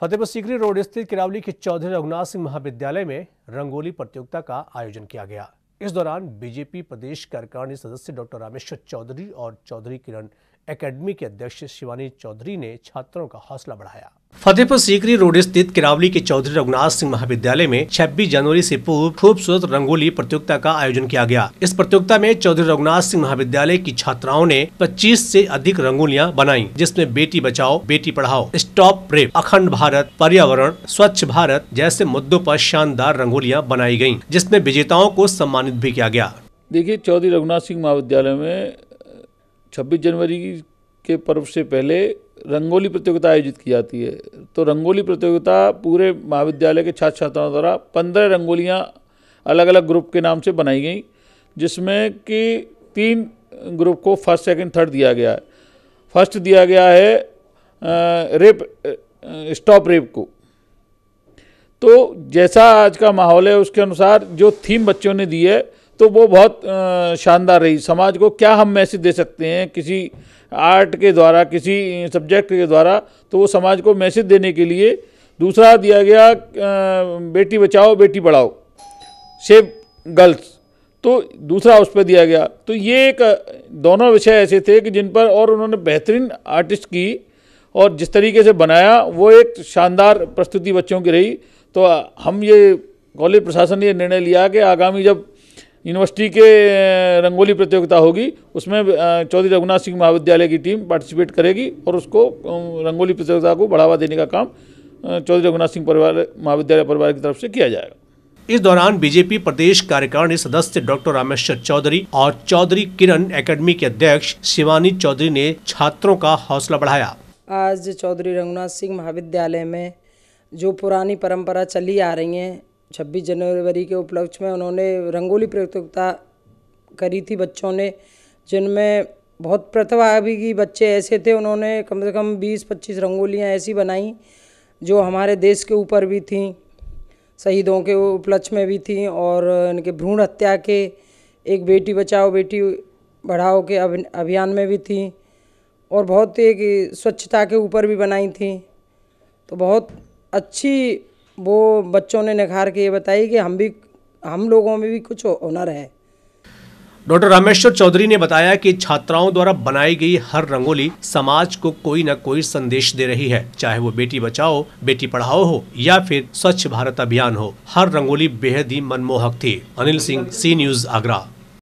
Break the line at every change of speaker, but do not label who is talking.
Fatehpur Sikri road स्थित किरावली के चौधरी रघुनाथ सिंह महाविद्यालय में रंगोली प्रतियोगिता का आयोजन किया गया इस दौरान बीजेपी प्रदेश कार्यकारिणी सदस्य डॉक्टर रामेश्वर चौधरी और चौधरी किरण एकेडमी के अध्यक्ष शिवानी चौधरी ने छात्रों का हौसला बढ़ाया फतेहपुर सीकरी रोड स्थित किरावली के चौधरी रघुनाथ सिंह महाविद्यालय में 26 जनवरी से पूर्व खूबसूरत रंगोली प्रतियोगिता का आयोजन किया गया इस प्रतियोगिता में चौधरी रघुनाथ सिंह महाविद्यालय की छात्राओं ने 25 से अधिक रंगोलियां बनाई जिसमें बेटी बचाओ बेटी पढ़ाओ स्टॉप प्रेप अखंड भारत पर्यावरण स्वच्छ भारत जैसे मुद्दों आरोप शानदार रंगोलियाँ बनाई गयी जिसमे विजेताओं को सम्मानित भी किया गया
देखिये चौधरी रघुनाथ सिंह महाविद्यालय में छब्बीस जनवरी के पर्व से पहले रंगोली प्रतियोगिता आयोजित की जाती है तो रंगोली प्रतियोगिता पूरे महाविद्यालय के छात्र छात्राओं द्वारा पंद्रह रंगोलियाँ अलग अलग ग्रुप के नाम से बनाई गई जिसमें कि तीन ग्रुप को फर्स्ट सेकंड थर्ड दिया गया है फर्स्ट दिया गया है रेप स्टॉप रेप को तो जैसा आज का माहौल है उसके अनुसार जो थीम बच्चों ने दी है तो वो बहुत शानदार रही समाज को क्या हम मैसेज दे सकते हैं किसी आर्ट के द्वारा किसी सब्जेक्ट के द्वारा तो वो समाज को मैसेज देने के लिए दूसरा दिया गया बेटी बचाओ बेटी पढ़ाओ सेव गर्ल्स तो दूसरा उस पर दिया गया तो ये एक दोनों विषय ऐसे थे कि जिन पर और उन्होंने बेहतरीन आर्टिस्ट की और जिस तरीके से बनाया वो एक शानदार प्रस्तुति बच्चों की रही तो हम ये कॉलेज प्रशासन ने ये निर्णय लिया कि आगामी जब यूनिवर्सिटी के रंगोली प्रतियोगिता होगी उसमें चौधरी रघुनाथ सिंह महाविद्यालय की टीम पार्टिसिपेट करेगी और उसको रंगोली प्रतियोगिता को बढ़ावा देने का काम चौधरी रघुनाथ सिंह परिवार महाविद्यालय परिवार की तरफ से किया जाएगा
इस दौरान बीजेपी प्रदेश कार्यकारिणी सदस्य डॉक्टर रामेश्वर चौधरी और चौधरी किरण एकेडमी के अध्यक्ष शिवानी चौधरी ने छात्रों का हौसला बढ़ाया
आज चौधरी रघुनाथ सिंह महाविद्यालय में जो पुरानी परंपरा चली आ रही है छब्बीस जनवरी के उपलक्ष्य में उन्होंने रंगोली प्रतियोगिता करी थी बच्चों ने जिनमें बहुत प्रतिभा की बच्चे ऐसे थे उन्होंने कम से कम बीस पच्चीस रंगोलियाँ ऐसी बनाई जो हमारे देश के ऊपर भी थीं शहीदों के उपलक्ष्य में भी थी और इनके भ्रूण हत्या के एक बेटी बचाओ बेटी बढ़ाओ के अभियान में भी थी और बहुत एक स्वच्छता के ऊपर भी बनाई थी तो बहुत अच्छी वो बच्चों ने निखार के ये बताई कि हम भी हम लोगों में भी कुछ ऑनर है
डॉक्टर रामेश्वर चौधरी ने बताया कि छात्राओं द्वारा बनाई गई हर रंगोली समाज को कोई न कोई संदेश दे रही है चाहे वो बेटी बचाओ बेटी पढ़ाओ हो या फिर स्वच्छ भारत अभियान हो हर रंगोली बेहद ही मनमोहक थी अनिल सिंह सी न्यूज आगरा